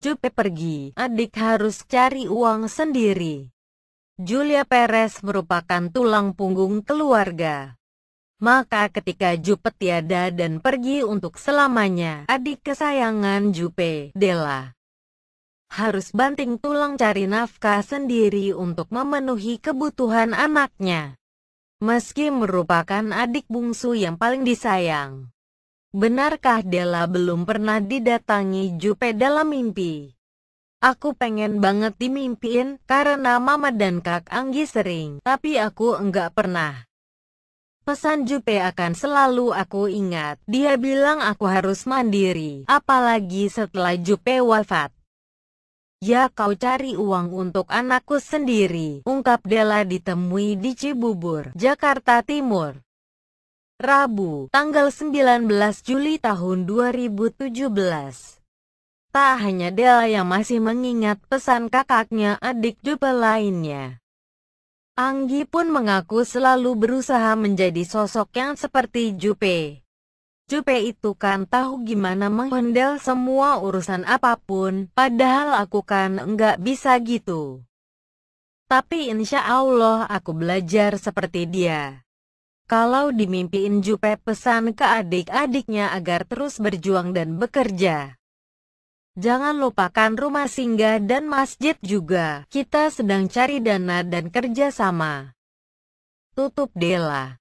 Jupe pergi, adik harus cari uang sendiri. Julia Perez merupakan tulang punggung keluarga. Maka ketika Jupe tiada dan pergi untuk selamanya, adik kesayangan Jupe, Della, harus banting tulang cari nafkah sendiri untuk memenuhi kebutuhan anaknya. Meski merupakan adik bungsu yang paling disayang, Benarkah Della belum pernah didatangi Jupe dalam mimpi? Aku pengen banget dimimpiin karena mama dan kak Anggi sering, tapi aku enggak pernah. Pesan Jupe akan selalu aku ingat. Dia bilang aku harus mandiri, apalagi setelah Jupe wafat. Ya kau cari uang untuk anakku sendiri, ungkap Della ditemui di Cibubur, Jakarta Timur. Rabu, tanggal 19 Juli tahun 2017. Tak hanya Della yang masih mengingat pesan kakaknya adik Dupe lainnya. Anggi pun mengaku selalu berusaha menjadi sosok yang seperti Jupe. Jupe itu kan tahu gimana menghandle semua urusan apapun, padahal aku kan enggak bisa gitu. Tapi insya Allah aku belajar seperti dia. Kalau dimimpiin Jupe pesan ke adik-adiknya agar terus berjuang dan bekerja. Jangan lupakan rumah singgah dan masjid juga. Kita sedang cari dana dan kerja sama. Tutup Dela.